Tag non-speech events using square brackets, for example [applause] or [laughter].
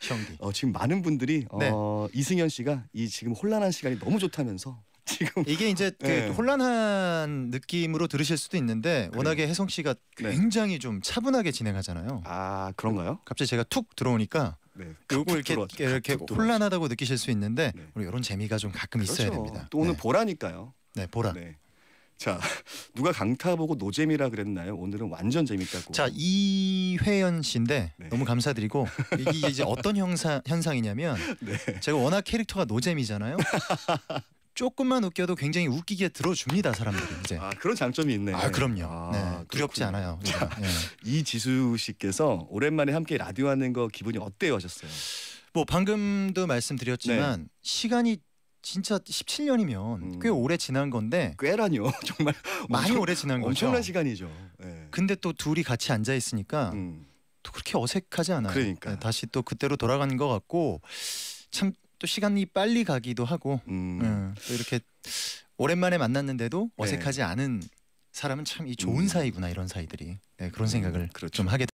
형기. 네. 어, 지금 많은 분들이 어, 네. 어, 이승현 씨가 이 지금 혼란한 시간이 너무 좋다면서 지금 이게 이제 [laughs] 그 네. 혼란한 느낌으로 들으실 수도 있는데 그래요. 워낙에 혜성 씨가 네. 굉장히 좀 차분하게 진행하잖아요. 아 그런가요? 갑자기 제가 툭 들어오니까 네. 요거 그 이렇게 들어왔죠. 이렇게 혼란하다고 느끼실 수 있는데 네. 우리 이런 재미가 좀 가끔 그렇죠. 있어야 됩니다. 또 오늘 보라니까요. 네 보라. 자 [laughs] 누가 강타보고 노잼이라 그랬나요? 오늘은 완전 재밌다고. 자 이회연 씨인데 네. 너무 감사드리고 이게 이제 어떤 형사, 현상이냐면 [laughs] 네. 제가 워낙 캐릭터가 노잼이잖아요. 조금만 웃겨도 굉장히 웃기게 들어줍니다 사람들이 이제. 아 그런 장점이 있네. 아 그럼요. 아, 네, 두렵지 않아요. 자, 네. [laughs] 이지수 씨께서 오랜만에 함께 라디오 하는 거 기분이 어때요 하셨어요. 뭐 방금도 말씀드렸지만 네. 시간이 진짜 17년이면 음. 꽤 오래 지난 건데 꽤라뇨 [laughs] 정말 많이 오래 지난 거죠. 엄청난 시간이죠. 네. 근데 또 둘이 같이 앉아 있으니까 음. 또 그렇게 어색하지 않아요. 그러니까 네, 다시 또 그때로 돌아가는 것 같고 참 또 시간이 빨리 가기도 하고 음. 네, 또 이렇게 오랜만에 만났는데도 네. 어색하지 않은 사람은 참 이 좋은 음. 사이구나 이런 사이들이 네, 그런 음, 생각을 그렇죠. 좀 하게.